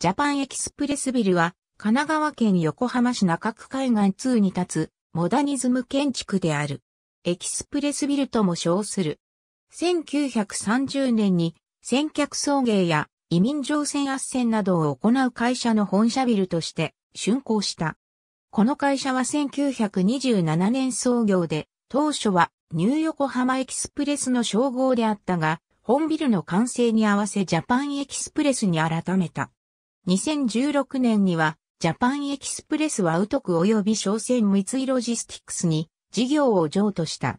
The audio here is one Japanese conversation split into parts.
ジャパンエキスプレスビルは、神奈川県横浜市中区海岸2に立つ、モダニズム建築である。エキスプレスビルとも称する。1930年に、先客送迎や移民乗船斡旋などを行う会社の本社ビルとして、竣工した。この会社は1927年創業で、当初はニュー横浜エキスプレスの称号であったが、本ビルの完成に合わせジャパンエキスプレスに改めた。2016年には、ジャパンエキスプレスはウトク及び商船三井ロジスティクスに事業を譲渡した。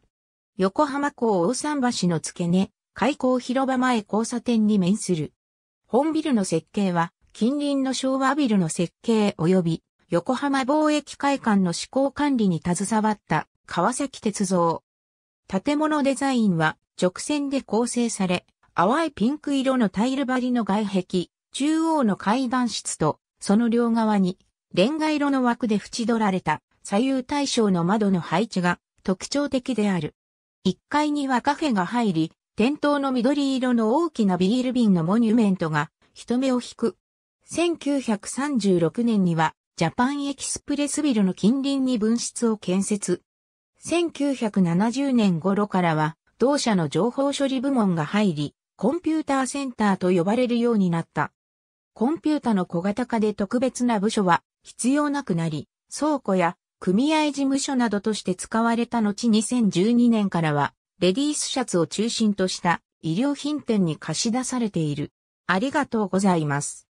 横浜港大桟橋の付け根、開港広場前交差点に面する。本ビルの設計は、近隣の昭和ビルの設計及び横浜貿易会館の施行管理に携わった川崎鉄道。建物デザインは直線で構成され、淡いピンク色のタイル張りの外壁、中央の階段室と、その両側に、レンガ色の枠で縁取られた左右対称の窓の配置が特徴的である。1階にはカフェが入り、店頭の緑色の大きなビール瓶のモニュメントが人目を引く。1936年にはジャパンエキスプレスビルの近隣に分室を建設。1970年頃からは同社の情報処理部門が入り、コンピューターセンターと呼ばれるようになった。コンピュータの小型化で特別な部署は必要なくなり、倉庫や組合事務所などとして使われた後2012年からは、レディースシャツを中心とした医療品店に貸し出されている。ありがとうございます。